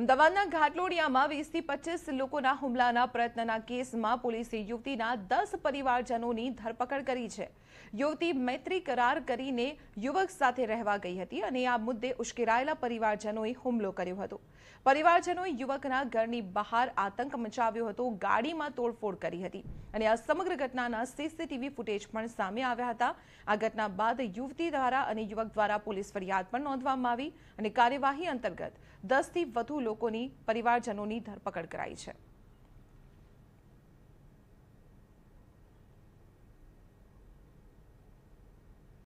અમદાવાદના ઘાટલોડિયામાં વીસથી પચીસ લોકોના હુમલાના પ્રયત્નના કેસમાં પોલીસે યુવતીના દસ પરિવારજનોની ધરપકડ કરી છે યુવતી મૈત્રી કરાર કરીને યુવક સાથે રહેવા ગઈ હતી અને આ મુદ્દે ઉશ્કેરાયેલા પરિવારજનોએ હુમલો કર્યો હતો પરિવારજનોએ યુવકના ઘરની બહાર આતંક મચાવ્યો હતો ગાડીમાં તોડફોડ કરી હતી અને આ સમગ્ર ઘટનાના સીસીટીવી ફૂટેજ પણ સામે આવ્યા હતા આ ઘટના બાદ યુવતી દ્વારા અને યુવક દ્વારા પોલીસ ફરિયાદ પણ નોંધવામાં આવી અને કાર્યવાહી અંતર્ગત દસથી વધુ લોકોની પરિવારજનોની ધરપકડ કરાઈ છે